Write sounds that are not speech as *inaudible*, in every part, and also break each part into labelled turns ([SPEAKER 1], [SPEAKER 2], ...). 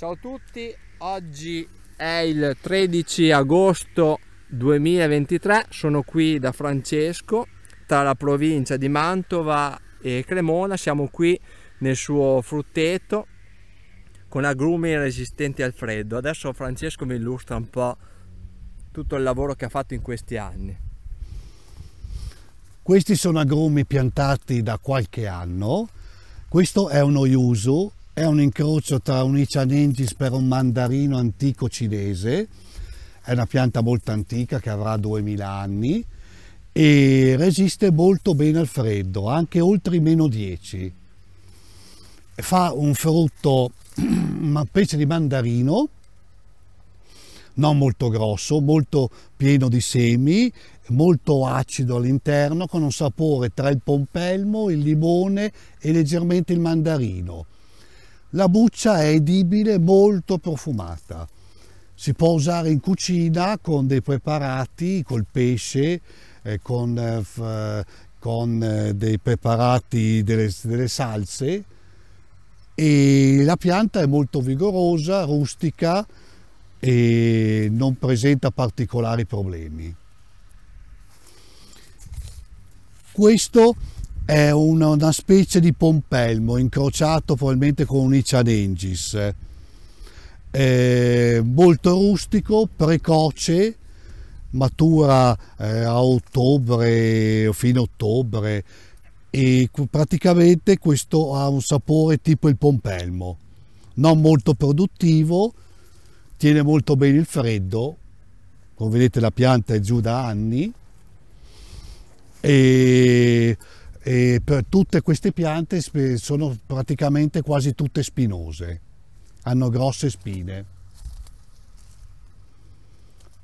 [SPEAKER 1] Ciao a tutti, oggi è il 13 agosto 2023, sono qui da Francesco tra la provincia di Mantova e Cremona, siamo qui nel suo frutteto con agrumi resistenti al freddo. Adesso Francesco mi illustra un po' tutto il lavoro che ha fatto in questi anni. Questi sono agrumi piantati da qualche anno, questo è uno yuzu è un incrocio tra un Icianentis per un mandarino antico cinese, è una pianta molto antica che avrà 2000 anni e resiste molto bene al freddo, anche oltre i meno 10. Fa un frutto, *clears throat* una specie di mandarino, non molto grosso, molto pieno di semi, molto acido all'interno, con un sapore tra il pompelmo, il limone e leggermente il mandarino la buccia è edibile molto profumata. Si può usare in cucina con dei preparati, col pesce, eh, con, eh, con eh, dei preparati, delle, delle salse. E la pianta è molto vigorosa, rustica e non presenta particolari problemi. Questo è una, una specie di pompelmo incrociato probabilmente con un Iciadengis. Eh, molto rustico, precoce, matura eh, a ottobre o fine ottobre e praticamente questo ha un sapore tipo il pompelmo, non molto produttivo, tiene molto bene il freddo, come vedete la pianta è giù da anni e e per tutte queste piante sono praticamente quasi tutte spinose, hanno grosse spine.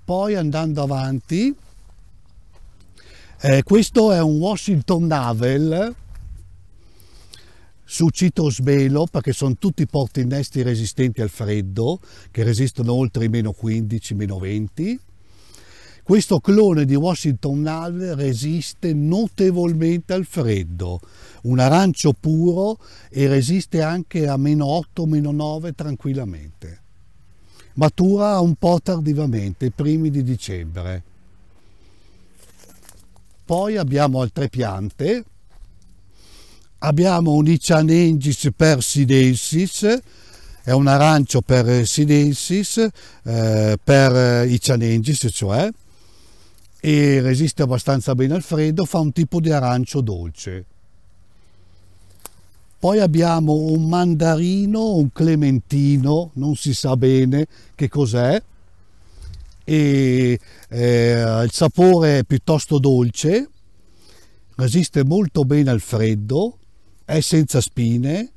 [SPEAKER 1] Poi andando avanti, eh, questo è un Washington Navel su citosbelo perché sono tutti porti innesti resistenti al freddo che resistono oltre i meno 15, meno 20 questo clone di Washington Nav resiste notevolmente al freddo, un arancio puro e resiste anche a meno 8, meno 9 tranquillamente. Matura un po' tardivamente, i primi di dicembre. Poi abbiamo altre piante. Abbiamo un Icianengis persidensis, è un arancio per sidensis, eh, per Icianengis cioè, e resiste abbastanza bene al freddo, fa un tipo di arancio dolce. Poi abbiamo un mandarino, un clementino, non si sa bene che cos'è, e eh, il sapore è piuttosto dolce, resiste molto bene al freddo, è senza spine,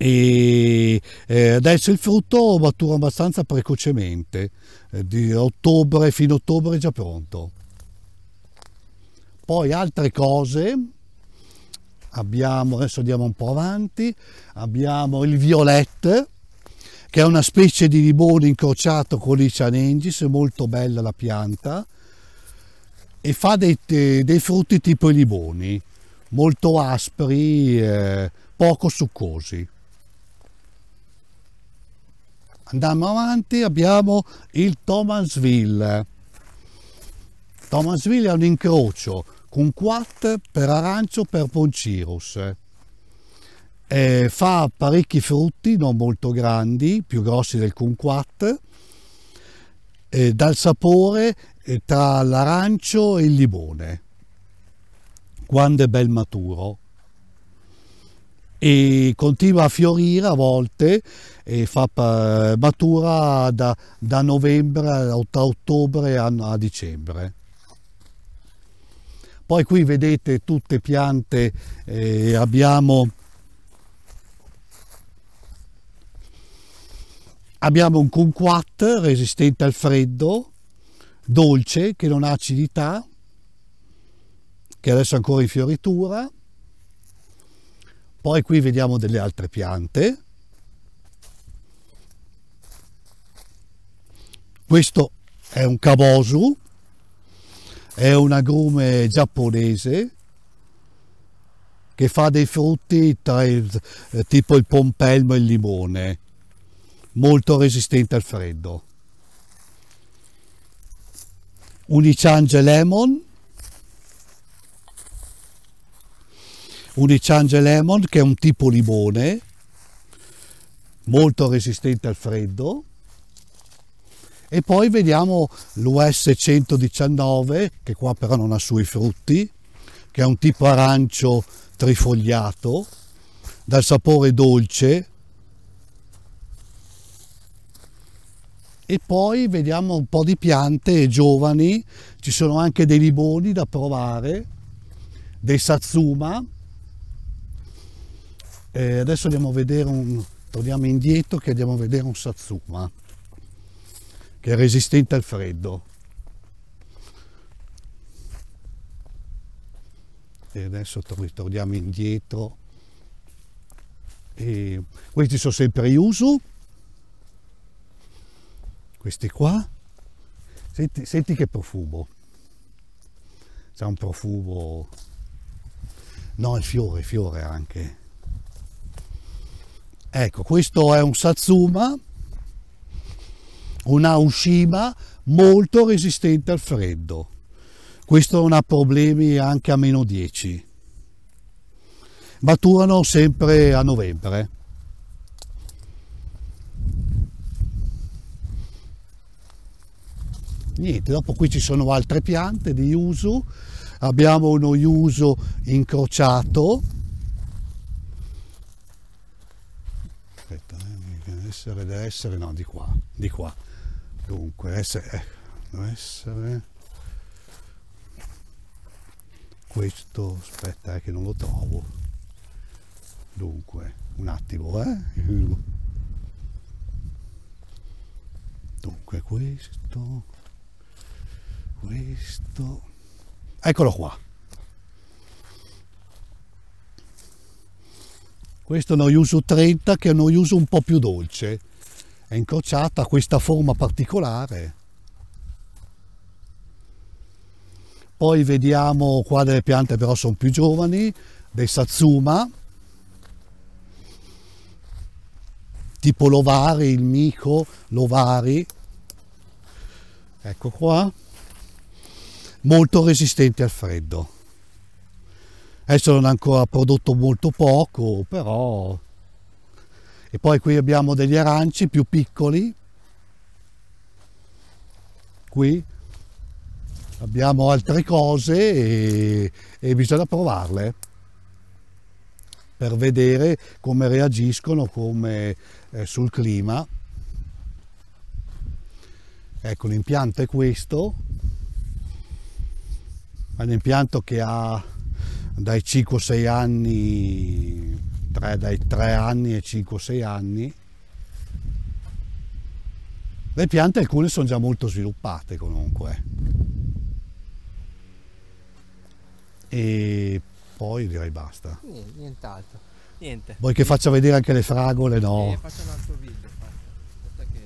[SPEAKER 1] e eh, adesso il frutto matura abbastanza precocemente, eh, di ottobre fino a ottobre è già pronto. Poi altre cose, abbiamo, adesso andiamo un po' avanti, abbiamo il violette che è una specie di limone incrociato con il cianengis, molto bella la pianta, e fa dei, dei frutti tipo i limoni, molto aspri, eh, poco succosi. Andiamo avanti, abbiamo il Thomasville. Thomasville è un incrocio con Quat per arancio per Poncirus. Eh, fa parecchi frutti, non molto grandi, più grossi del Cunquat, eh, dal sapore eh, tra l'arancio e il limone, quando è bel maturo e continua a fiorire a volte e fa eh, matura da, da novembre a ottobre a, a dicembre. Poi qui vedete tutte piante, eh, abbiamo, abbiamo un cunquat resistente al freddo, dolce, che non ha acidità, che adesso è ancora in fioritura, poi qui vediamo delle altre piante. Questo è un kabosu, è un agrume giapponese che fa dei frutti il, eh, tipo il pompelmo e il limone, molto resistente al freddo. Unicange lemon, un Ichange Lemon che è un tipo limone, molto resistente al freddo, e poi vediamo l'US119 che qua però non ha sui frutti che è un tipo arancio trifogliato dal sapore dolce e poi vediamo un po' di piante giovani ci sono anche dei limoni da provare dei satsuma eh, adesso andiamo a vedere un, torniamo indietro che andiamo a vedere un satsuma che è resistente al freddo. E adesso torniamo indietro. E questi sono sempre Yuzu, questi qua. Senti, senti che profumo. C'è un profumo. No, il fiore, fiore anche. Ecco, questo è un Satsuma, un Aoshima molto resistente al freddo. Questo non ha problemi anche a meno 10. Maturano sempre a novembre. Niente, dopo qui ci sono altre piante di Yuzu. Abbiamo uno Yuzu incrociato essere, deve essere, no, di qua, di qua. Dunque, essere, ecco, eh, deve essere questo, aspetta eh, che non lo trovo. Dunque, un attimo, eh. Dunque, questo, questo, eccolo qua. Questo ne uso 30 che è un uso un po' più dolce. È incrociata questa forma particolare. Poi vediamo qua delle piante però sono più giovani, dei satsuma, tipo l'ovari, il mico, l'ovari. Ecco qua. Molto resistenti al freddo adesso non ha ancora prodotto molto poco però e poi qui abbiamo degli aranci più piccoli qui abbiamo altre cose e, e bisogna provarle per vedere come reagiscono come, eh, sul clima ecco l'impianto è questo è un impianto che ha dai 5-6 anni, 3, dai 3 anni e 5-6 anni. Le piante alcune sono già molto sviluppate comunque. E poi direi basta. nient'altro. Niente. Vuoi che faccia vedere anche le fragole? No. Eh, faccio un altro video. Aspetta che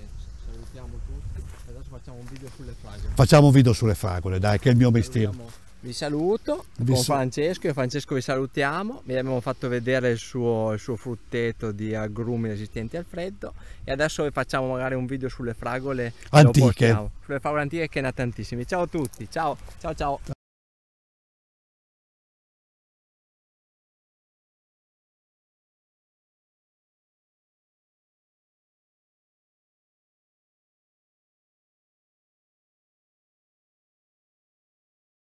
[SPEAKER 1] salutiamo tutti. Adesso facciamo un video sulle fragole. Facciamo un video sulle fragole, dai, che è il mio mestiere vi saluto vi con Francesco, e Francesco vi salutiamo, vi abbiamo fatto vedere il suo, il suo frutteto di agrumi resistenti al freddo e adesso vi facciamo magari un video sulle fragole antiche, sulle fragole antiche che ne ha tantissimi Ciao a tutti, ciao ciao ciao.